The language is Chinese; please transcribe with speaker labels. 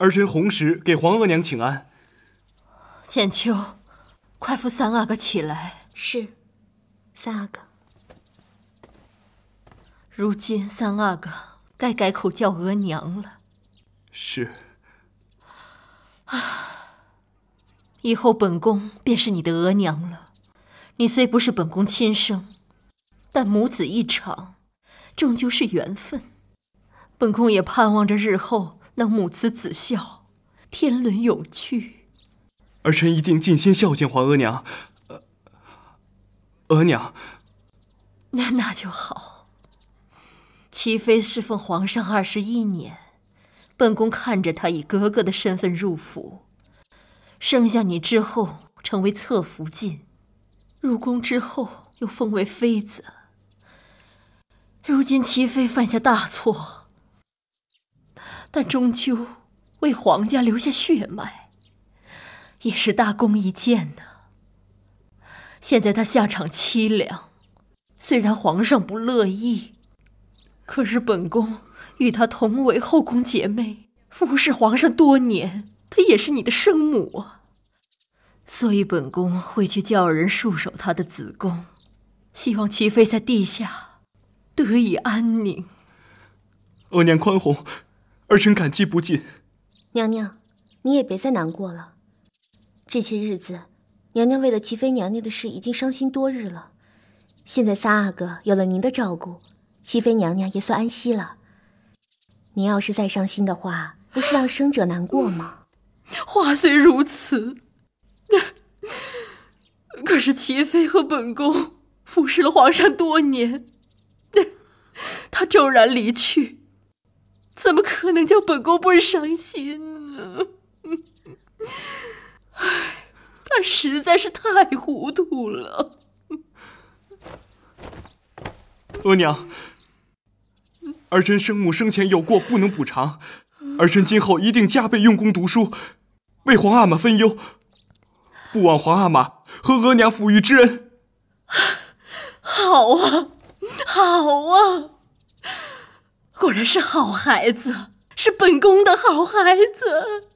Speaker 1: 儿臣弘时给皇额娘请安。
Speaker 2: 简秋，快扶三阿哥起来。是，三阿哥。如今三阿哥该改口叫额娘了。是。啊，以后本宫便是你的额娘了。你虽不是本宫亲生，但母子一场，终究是缘分。本宫也盼望着日后。当母慈子孝，天伦永聚。
Speaker 1: 儿臣一定尽心孝敬皇额娘，额额娘。
Speaker 2: 那那就好。齐妃侍奉皇上二十一年，本宫看着她以格格的身份入府，生下你之后成为侧福晋，入宫之后又封为妃子。如今齐妃犯下大错。但终究为皇家留下血脉，也是大功一件呢。现在他下场凄凉，虽然皇上不乐意，可是本宫与他同为后宫姐妹，服侍皇上多年，她也是你的生母啊。所以本宫会去叫人束手她的子宫，希望齐妃在地下得以安宁。
Speaker 1: 额娘宽宏。儿臣感激不尽，
Speaker 2: 娘娘，你也别再难过了。这些日子，娘娘为了齐妃娘娘的事已经伤心多日了。现在三阿哥有了您的照顾，齐妃娘娘也算安息了。您要是再伤心的话，不是让生者难过吗？话虽如此，可是齐妃和本宫服侍了皇上多年，她骤然离去。怎么可能叫本宫不伤心呢？唉，他实在是太糊涂了。
Speaker 1: 额娘，儿臣生母生前有过，不能补偿。儿臣今后一定加倍用功读书，为皇阿玛分忧，不枉皇阿玛和额娘抚育之恩。
Speaker 2: 好啊，好啊。果然是好孩子，是本宫的好孩
Speaker 1: 子。